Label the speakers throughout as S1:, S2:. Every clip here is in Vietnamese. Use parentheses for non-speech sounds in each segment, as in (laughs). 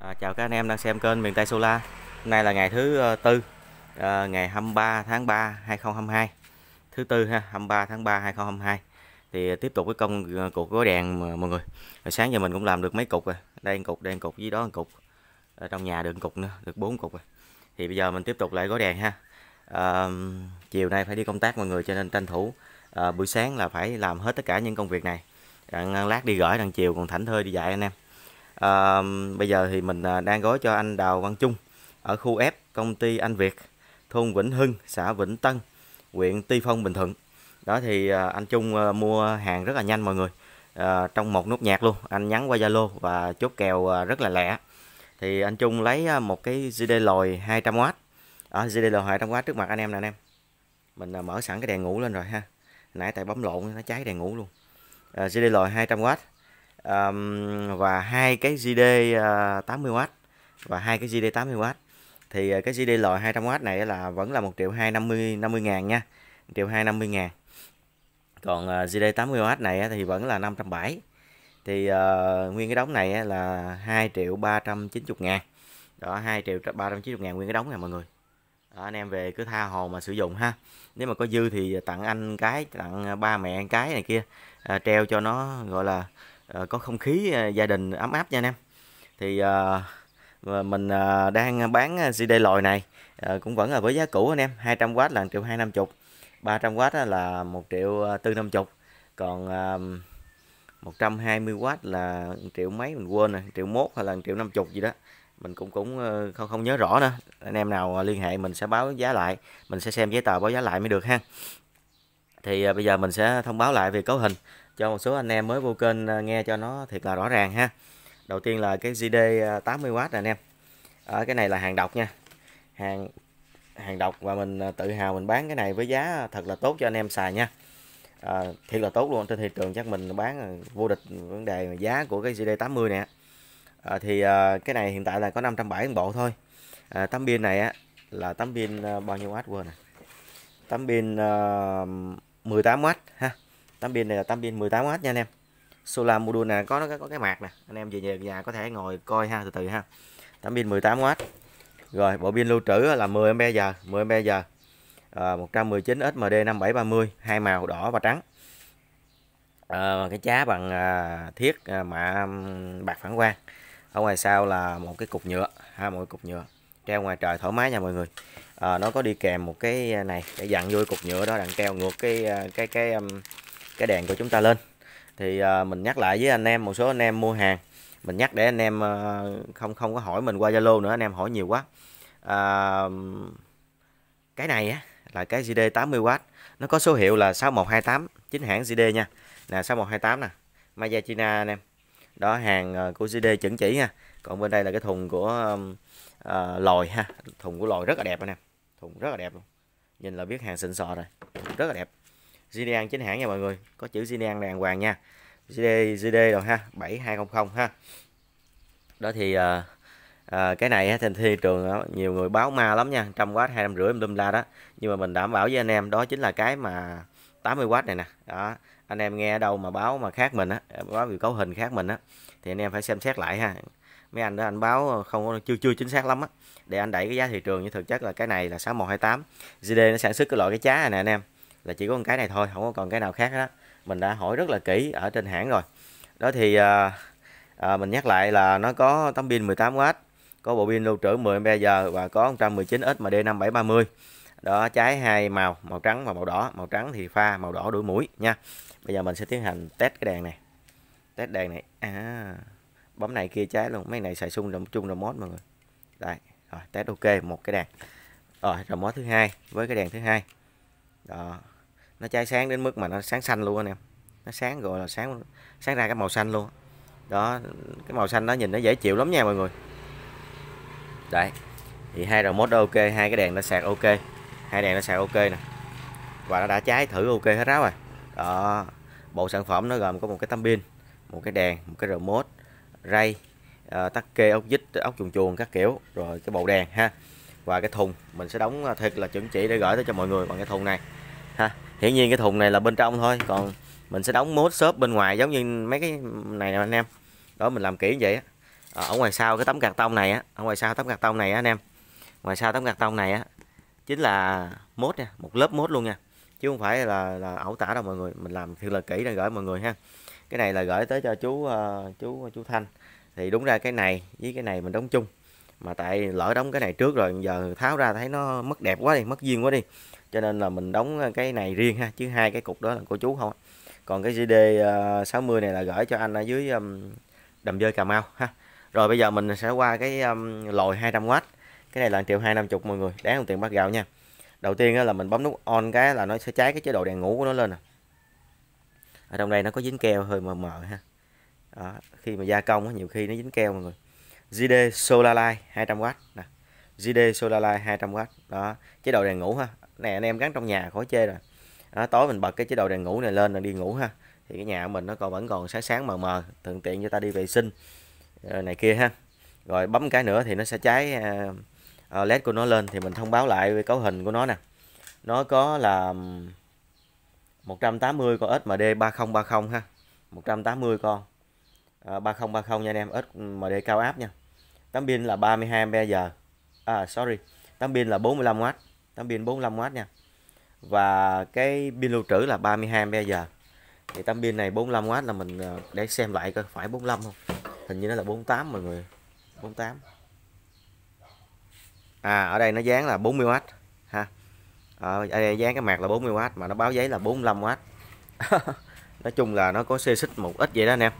S1: À, chào các anh em đang xem kênh miền Tây Solar Hôm nay là ngày thứ ờ, tư à, ngày 23 tháng 3 2022 thứ tư ha 23 tháng 3 2022 thì tiếp tục cái công ờ, cục gói đèn mà, mọi người Rồi sáng giờ mình cũng làm được mấy cục rồi đây một cục đây một cục dưới đó một cục ở trong nhà được một cục nữa được bốn cục rồi thì bây giờ mình tiếp tục lại gói đèn ha à, chiều nay phải đi công tác mọi người cho nên tranh thủ à, buổi sáng là phải làm hết tất cả những công việc này đặng lát đi gửi đằng chiều còn thảnh thơi đi dạy anh em à, bây giờ thì mình à, đang gói cho anh Đào Văn Trung ở khu F công ty Anh Việt thôn Vĩnh Hưng xã Vĩnh Tân huyện Tuy Phong Bình Thuận đó thì à, anh Trung à, mua hàng rất là nhanh mọi người à, trong một nút nhạc luôn anh nhắn qua Zalo và chốt kèo rất là lẹ thì anh Trung lấy một cái GD lồi 200W ở à, GD lồi 200W trước mặt anh em nè anh em mình mở sẵn cái đèn ngủ lên rồi ha nãy tại bấm lộn nó cháy đèn ngủ luôn à, GD lồi 200W um, và hai cái GD uh, 80W và hai cái GD 80W thì uh, cái GD loại 200W này là vẫn là 1 triệu 250 50 ngàn nha 1 triệu 250 ngàn còn uh, GD 80W này thì vẫn là 570 thì uh, nguyên cái đóng này là 2 triệu 390 ngàn đó 2 triệu 390 ngàn nguyên cái đóng này mọi người đó, anh em về cứ tha hồ mà sử dụng ha nếu mà có dư thì tặng anh cái tặng ờ, ba mẹ cái này kia à, treo cho nó gọi là Ờ, có không khí ờ, gia đình ấm áp nha anh em thì ờ, mình đang bán CD lòi này cũng vẫn là với giá cũ anh em 200W là 1 triệu 250 300W là 1 triệu 450 còn uh, 120W là 1 triệu mấy mình quên rồi 1 triệu mốt hay là 1 triệu 50 gì đó mình cũng cũng không không nhớ rõ nữa anh em nào liên hệ mình sẽ báo giá lại mình sẽ xem giấy tờ báo giá lại mới được ha thì bây giờ mình sẽ thông báo lại về cấu hình cho một số anh em mới vô kênh à, nghe cho nó thiệt là rõ ràng ha đầu tiên là cái GD 80W à, nè anh em ở cái này là hàng độc nha hàng hàng độc và mình à, tự hào mình bán cái này với giá thật là tốt cho anh em xài nha à, thiệt là tốt luôn trên thị trường chắc mình bán vô địch vấn đề giá của cái GD 80 nè à, thì à, cái này hiện tại là có 570 bộ thôi à, tấm pin này á là tấm pin bao nhiêu watt quên nè tấm pin uh, 18W ha tấm pin này là tấm pin 18W nha anh em solar module này có nó có cái mạc nè anh em về nhà có thể ngồi coi ha từ từ ha tấm pin 18W rồi bộ pin lưu trữ là 10 ampe giờ 10 ampe giờ à, 119 SMD 5730 hai màu đỏ và trắng à, cái chá bằng à, thiết à, mạ bạc phản quang ở ngoài sau là một cái cục nhựa ha một cục nhựa treo ngoài trời thoải mái nha mọi người à, nó có đi kèm một cái à, này để dặn vô cục nhựa đó đằng treo ngược cái à, cái cái, cái cái đèn của chúng ta lên thì à, mình nhắc lại với anh em một số anh em mua hàng mình nhắc để anh em à, không không có hỏi mình qua Zalo nữa anh em hỏi nhiều quá uh, cái này á là cái CD 80W nó có số hiệu là 6128 chính hãng CD nha nè 6128 nè Maya China anh em đó hàng của CD chuẩn chỉ nha còn bên đây là cái thùng của uh, lòi ha thùng của lòi rất là đẹp anh em thùng rất là đẹp luôn nhìn là biết hàng xịn sò rồi rất là đẹp GD ăn chính hãng nha mọi người có chữ GD ăn đàng hoàng nha GD GD rồi ha 7200 ha đó thì à, à, cái này thì thị trường đó, nhiều người báo ma lắm nha trăm quá hai trăm rưỡi lum la đó nhưng mà mình đảm bảo với anh em đó chính là cái mà 80W này nè đó anh em nghe ở đâu mà báo mà khác mình á báo vì cấu hình khác mình á thì anh em phải xem xét lại ha mấy anh đó anh báo không chưa chưa chính xác lắm á để anh đẩy cái giá thị trường nhưng thực chất là cái này là 6128 GD nó sản xuất cái loại cái chá này nè anh em là chỉ có con cái này thôi không có còn cái nào khác đó mình đã hỏi rất là kỹ ở trên hãng rồi đó thì à, à, mình nhắc lại là nó có tấm pin 18W có bộ pin lưu trữ 10 mAh và có 119 x mà d 5730 đó trái hai màu màu trắng và màu đỏ màu trắng thì pha màu đỏ đuổi mũi nha bây giờ mình sẽ tiến hành test cái đèn này test đèn này à, bấm này kia trái luôn mấy này xài xung đồng chung remote mọi người đây rồi test ok một cái đèn rồi remote thứ hai với cái đèn thứ hai đó nó cháy sáng đến mức mà nó sáng xanh luôn anh em nó sáng gọi là sáng sáng ra cái màu xanh luôn đó cái màu xanh nó nhìn nó dễ chịu lắm nha mọi người đấy thì hai đầu mốt ok hai cái đèn nó sạc ok hai đèn nó sạc ok nè và nó đã cháy thử ok hết ráo rồi đó bộ sản phẩm nó gồm có một cái tấm pin một cái đèn một cái remote ray uh, ờ, tắc kê ốc dít ốc chuồng chuồng các kiểu rồi cái bộ đèn ha và cái thùng mình sẽ đóng à, thật là chuẩn chỉ để gửi tới cho mọi người bằng cái thùng này ha hiển nhiên cái thùng này là bên trong thôi còn mình sẽ đóng mốt xốp bên ngoài giống như mấy cái này nè anh em đó mình làm kỹ như vậy á ờ, ở ngoài sau cái tấm gạt tông này á ở ngoài sau tấm gạt tông này á anh em ngoài sau tấm gạt tông này á chính là mốt nha một lớp mốt luôn nha chứ không phải là là ẩu tả đâu mọi người mình làm thiệt là kỹ để gửi mọi người ha cái này là gửi tới cho chú ờ, chú chú thanh thì đúng ra cái này với cái này mình đóng chung mà tại lỡ đóng cái này trước rồi giờ tháo ra thấy nó mất đẹp quá đi mất duyên quá đi cho nên là mình đóng ờ, cái này riêng ha chứ hai cái cục đó là của chú không còn cái CD 60 ờ, này là gửi cho anh ở dưới đầm dơi Cà Mau ha rồi bây giờ mình sẽ qua cái um, lồi 200W cái này là 1 triệu chục mọi người đáng không tiền bát gạo nha đầu tiên là mình bấm nút on cái là nó sẽ cháy cái chế độ đèn ngủ của nó lên nè ở trong đây nó có dính keo hơi mờ mờ ha đó, khi mà gia công nhiều khi nó dính keo mọi người JD Light 200W nè. JD Light 200W. Đó, chế độ đèn ngủ ha. nè anh em gắn trong nhà khỏi chê rồi. Đó, tối mình bật cái chế độ đèn ngủ này lên là đi ngủ ha. Thì cái nhà của mình nó còn vẫn còn sáng sáng mờ mờ, thuận tiện cho ta đi vệ sinh ờ, này kia ha. Rồi bấm cái nữa thì nó sẽ cháy ờ, ờ, LED của nó lên thì mình thông báo lại về cấu hình của nó nè. Nó có là 180 con SMD 3030 ha. 180 con. À, 3030 nha anh em, SMD cao áp nha tấm pin là 32 ampere giờ à sorry tấm pin là 45W tấm pin 45W nha và cái pin lưu trữ là 32 ampere giờ thì tấm pin này 45W là mình ờ, để xem lại coi phải 45 không hình như nó là 48 mọi người 48 à ở đây nó dán là 40W ha ở ờ, đây dán cái mạc là 40W mà nó báo giấy là 45W (laughs) nói chung là nó có xê xích một ít vậy đó anh em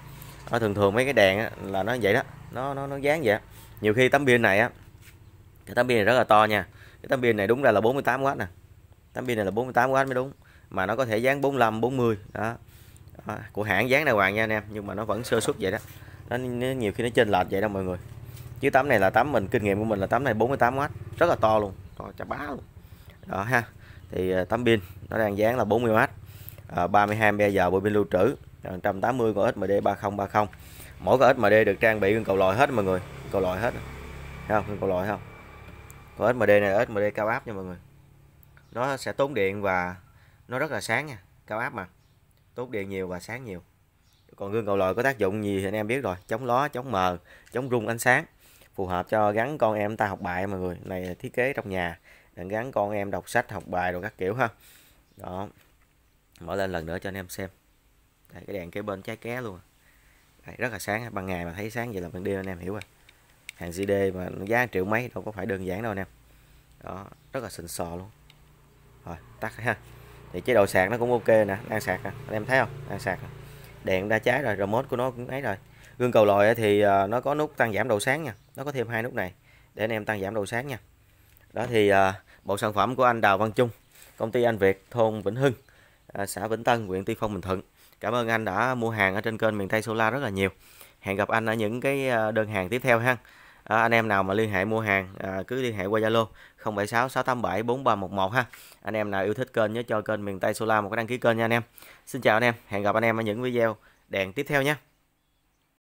S1: ở thường thường mấy cái đèn là nó vậy đó nó nó nó dán vậy nhiều khi tấm pin này á cái tấm pin này rất là to nha cái tấm pin này đúng ra là 48W nè tấm pin này là 48W mới đúng mà nó có thể dán 45 40 đó à, của hãng dán đàng hoàng nha anh em nhưng mà nó vẫn sơ suất vậy đó nó, nó nhiều khi nó trên lệch vậy đó mọi người chứ tấm này là tấm mình kinh nghiệm của mình là tấm này 48W rất là to luôn to chà bá luôn đó ha thì à, tấm pin nó đang dán là 40W à, 32 Ah giờ bộ pin lưu trữ 180 con SMD 3030 mỗi con SMD được trang bị con cầu lòi hết mọi người cầu lòi hết thấy không cầu lòi không con SMD này SMD cao áp nha mọi người nó sẽ tốn điện và nó rất là sáng nha cao áp mà tốn điện nhiều và sáng nhiều còn gương cầu lòi có tác dụng gì thì anh em biết rồi chống ló chống mờ chống rung ánh sáng phù hợp cho gắn con em ta học bài mọi người này thiết kế trong nhà để gắn con em đọc sách học bài rồi các kiểu ha đó mở lên lần nữa cho anh em xem đây cái đèn kế bên trái ké luôn đây, rất là sáng ban ngày mà thấy sáng vậy là ban đêm anh em hiểu rồi hàng CD mà giá triệu mấy đâu có phải đơn giản đâu anh em đó rất là sình sò luôn rồi tắt ha thì chế độ sạc nó cũng ok nè đang sạc nè anh em thấy không đang sạc nè. đèn đa trái rồi remote của nó cũng ấy rồi gương cầu lòi thì à, nó có nút tăng giảm độ sáng nha nó có thêm hai nút này để anh em tăng giảm độ sáng nha đó thì à, bộ sản phẩm của anh Đào Văn Trung công ty Anh Việt thôn Vĩnh Hưng à, xã Vĩnh Tân huyện Tuy Phong Bình Thuận cảm ơn anh đã mua hàng ở trên kênh miền tây solar rất là nhiều hẹn gặp anh ở những cái ờ, đơn hàng tiếp theo ha à, anh em nào mà liên hệ mua hàng à, cứ liên hệ qua zalo 076 687 4311 ha anh em nào yêu thích kênh nhớ cho kênh miền tây solar một cái đăng ký kênh nha anh em xin chào anh em hẹn gặp anh em ở những video đèn tiếp theo nhé